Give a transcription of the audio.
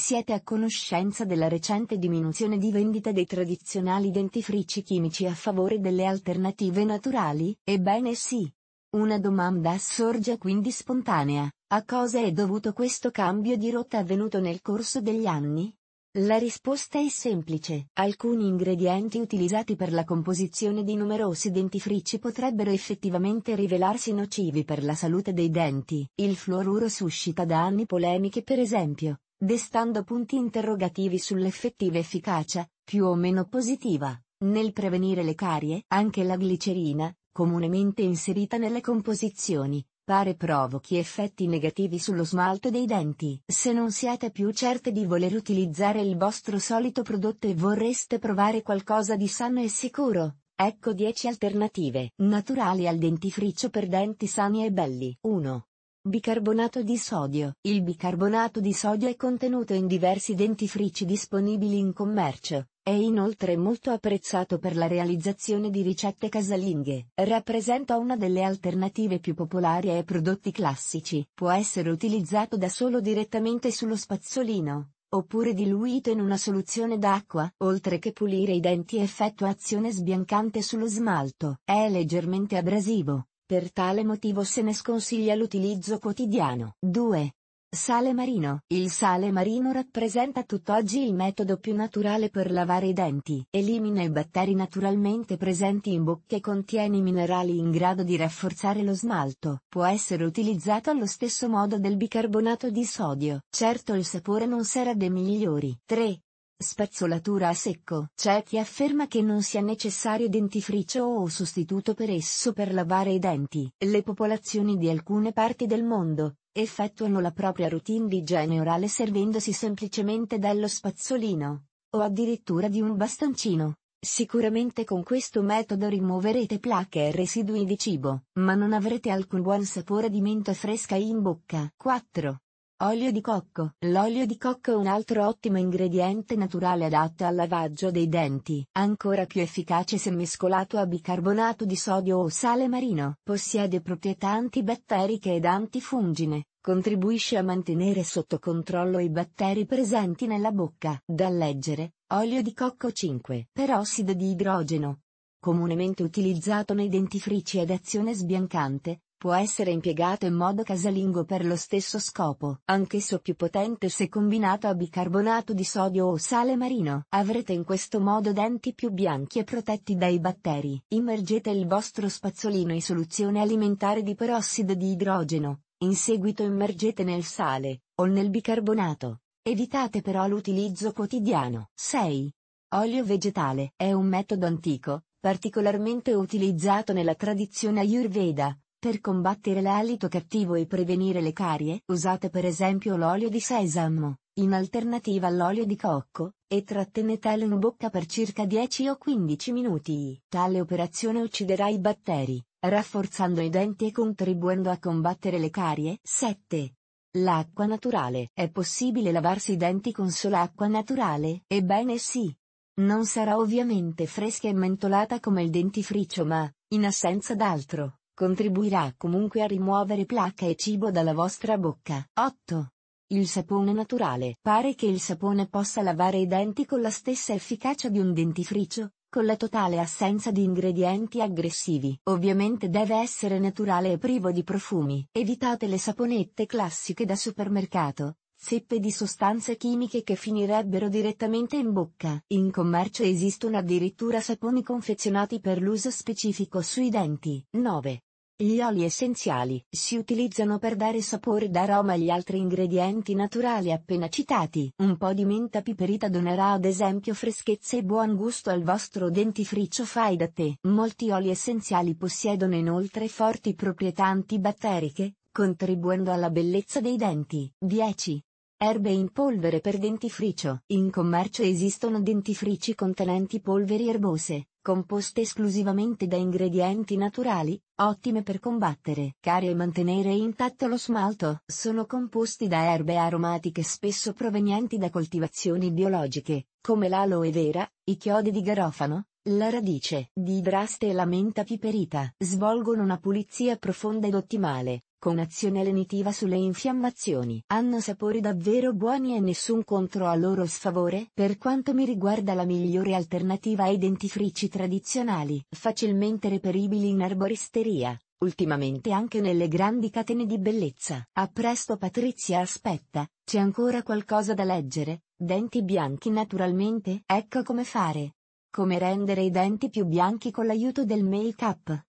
Siete a conoscenza della recente diminuzione di vendita dei tradizionali dentifrici chimici a favore delle alternative naturali? Ebbene sì. Una domanda sorge quindi spontanea. A cosa è dovuto questo cambio di rotta avvenuto nel corso degli anni? La risposta è semplice. Alcuni ingredienti utilizzati per la composizione di numerosi dentifrici potrebbero effettivamente rivelarsi nocivi per la salute dei denti. Il fluoruro suscita da anni polemiche per esempio, destando punti interrogativi sull'effettiva efficacia, più o meno positiva, nel prevenire le carie. Anche la glicerina, comunemente inserita nelle composizioni, pare provochi effetti negativi sullo smalto dei denti. Se non siete più certe di voler utilizzare il vostro solito prodotto e vorreste provare qualcosa di sano e sicuro, ecco 10 alternative naturali al dentifricio per denti sani e belli. 1. Bicarbonato di sodio. Il bicarbonato di sodio è contenuto in diversi dentifrici disponibili in commercio. È inoltre molto apprezzato per la realizzazione di ricette casalinghe. Rappresenta una delle alternative più popolari ai prodotti classici. Può essere utilizzato da solo direttamente sullo spazzolino, oppure diluito in una soluzione d'acqua, oltre che pulire i denti effettua azione sbiancante sullo smalto. È leggermente abrasivo, per tale motivo se ne sconsiglia l'utilizzo quotidiano. 2. Sale marino. Il sale marino rappresenta tutt'oggi il metodo più naturale per lavare i denti. Elimina i batteri naturalmente presenti in bocca e contiene i minerali in grado di rafforzare lo smalto. Può essere utilizzato allo stesso modo del bicarbonato di sodio. Certo il sapore non sarà dei migliori. 3. Spazzolatura a secco. C'è chi afferma che non sia necessario dentifricio o sostituto per esso per lavare i denti. Le popolazioni di alcune parti del mondo effettuano la propria routine di igiene orale servendosi semplicemente dello spazzolino o addirittura di un bastoncino. Sicuramente con questo metodo rimuoverete placche e residui di cibo, ma non avrete alcun buon sapore di menta fresca in bocca. 4. Olio di cocco. L'olio di cocco è un altro ottimo ingrediente naturale adatto al lavaggio dei denti, ancora più efficace se mescolato a bicarbonato di sodio o sale marino. Possiede proprietà antibatteriche ed antifungine, contribuisce a mantenere sotto controllo i batteri presenti nella bocca. Da leggere, olio di cocco 5. Perossido di idrogeno. Comunemente utilizzato nei dentifrici ad azione sbiancante, Può essere impiegato in modo casalingo per lo stesso scopo, anch'esso più potente se combinato a bicarbonato di sodio o sale marino. Avrete in questo modo denti più bianchi e protetti dai batteri. Immergete il vostro spazzolino in soluzione alimentare di perossido di idrogeno, in seguito immergete nel sale, o nel bicarbonato. Evitate però l'utilizzo quotidiano. 6. Olio vegetale è un metodo antico, particolarmente utilizzato nella tradizione Ayurveda, per combattere l'alito cattivo e prevenire le carie, usate per esempio l'olio di sesamo, in alternativa all'olio di cocco, e trattenetelo in bocca per circa 10 o 15 minuti. Tale operazione ucciderà i batteri, rafforzando i denti e contribuendo a combattere le carie. 7. L'acqua naturale. È possibile lavarsi i denti con sola acqua naturale? Ebbene sì. Non sarà ovviamente fresca e mentolata come il dentifricio ma, in assenza d'altro, Contribuirà comunque a rimuovere placca e cibo dalla vostra bocca. 8. Il sapone naturale. Pare che il sapone possa lavare i denti con la stessa efficacia di un dentifricio, con la totale assenza di ingredienti aggressivi. Ovviamente deve essere naturale e privo di profumi. Evitate le saponette classiche da supermercato, zeppe di sostanze chimiche che finirebbero direttamente in bocca. In commercio esistono addirittura saponi confezionati per l'uso specifico sui denti. 9. Gli oli essenziali si utilizzano per dare sapore ed aroma agli altri ingredienti naturali appena citati. Un po' di menta piperita donerà ad esempio freschezza e buon gusto al vostro dentifricio fai da te. Molti oli essenziali possiedono inoltre forti proprietà antibatteriche, contribuendo alla bellezza dei denti. 10. Erbe in polvere per dentifricio. In commercio esistono dentifrici contenenti polveri erbose, composte esclusivamente da ingredienti naturali, ottime per combattere carie e mantenere intatto lo smalto. Sono composti da erbe aromatiche spesso provenienti da coltivazioni biologiche, come l'aloe vera, i chiodi di garofano, la radice di idraste e la menta piperita. Svolgono una pulizia profonda ed ottimale, con azione lenitiva sulle infiammazioni. Hanno sapori davvero buoni e nessun contro a loro sfavore? Per quanto mi riguarda la migliore alternativa ai dentifrici tradizionali, facilmente reperibili in arboristeria, ultimamente anche nelle grandi catene di bellezza. A presto Patrizia aspetta, c'è ancora qualcosa da leggere? Denti bianchi naturalmente? Ecco come fare. Come rendere i denti più bianchi con l'aiuto del make-up.